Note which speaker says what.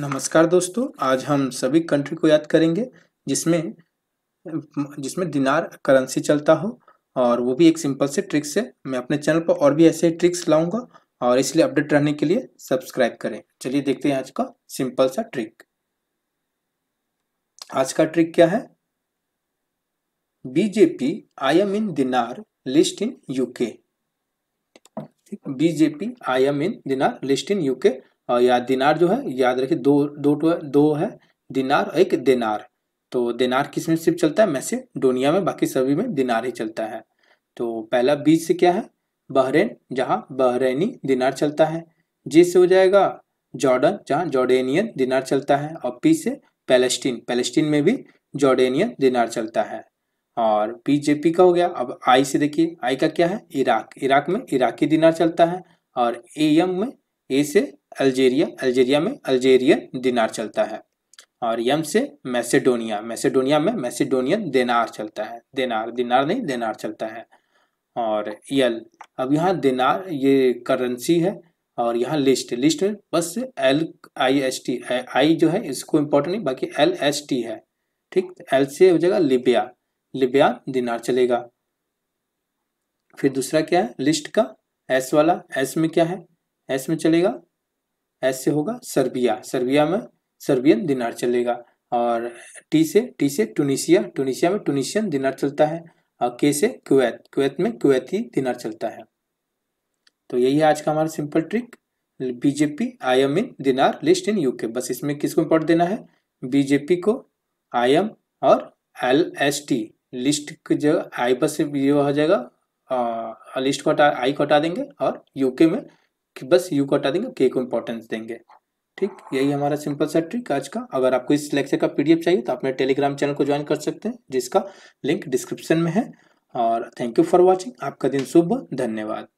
Speaker 1: नमस्कार दोस्तों आज हम सभी कंट्री को याद करेंगे जिसमें जिसमें दिनार करेंसी चलता हो और वो भी एक सिंपल से ट्रिक्स से मैं अपने चैनल पर और भी ऐसे ट्रिक्स लाऊंगा और इसलिए अपडेट रहने के लिए सब्सक्राइब करें चलिए देखते हैं आज का सिंपल सा ट्रिक आज का ट्रिक क्या है BJP I am in dinar list in UK BJP I am in dinar list in UK या दिनार जो है याद रखिए दो दो है दो है दिनार एक दिनार तो दिनार किस में सिर्फ चलता है डोनिया में बाकी सभी में दिनार ही चलता है तो पहला बीच से क्या है बहरेन जहाँ बहरेनी दिनार चलता है जी से हो जाएगा जॉर्डन जहाँ जॉर्डेनियन दिनार चलता है और पी से पैलेस्टीन पैलेस्टीन में भी जॉर्डेनियन दिनार चलता है और बीजेपी का हो गया अब आई से देखिए आई का क्या है इराक इराक में इराकी दिनार चलता है और ए एम में ए से अल्जेरिया अल्जेरिया में अल्जेरियन दिनार चलता है और यम से मैसेडोनिया मैसेडोनिया में मैसेडोनियन देनार चलता है देनार दिनार नहीं देनार चलता है और यल अब यहाँ दिनार ये करेंसी है और यहाँ लिस्ट लिस्ट में बस L I S T I जो है इसको इम्पोर्टेंट नहीं बाकी एल एस टी है ठीक एल से हो जाएगा लिबिया लिबिया दिनार चलेगा फिर दूसरा क्या है लिस्ट का एस वाला एस में क्या है एस में चलेगा एस से होगा सर्बिया सर्बिया में सर्बियन दिनार चलेगा और टी से टी से टूनिशिया टूनिशिया में टूनिशियन दिनार चलता है और के से क्वैत क्वैत में क्वैती दिनार चलता है तो यही है आज का हमारा simple trick BJP I am in dinar list in UK बस इसमें किसको पढ़ देना है बीजेपी को आई एम और एल एस टी लिस्ट की जगह आई बस ये हो जाएगा आ, लिस्ट को हटा आई को हटा देंगे और यूके में कि बस यू को हटा देंगे के को इम्पोर्टेंस देंगे ठीक यही हमारा सिंपल सा ट्रिक आज का अगर आपको इस लेक्चर का पीडीएफ चाहिए तो आप मेरे टेलीग्राम चैनल को ज्वाइन कर सकते हैं जिसका लिंक डिस्क्रिप्शन में है और थैंक यू फॉर वॉचिंग आपका दिन शुभ धन्यवाद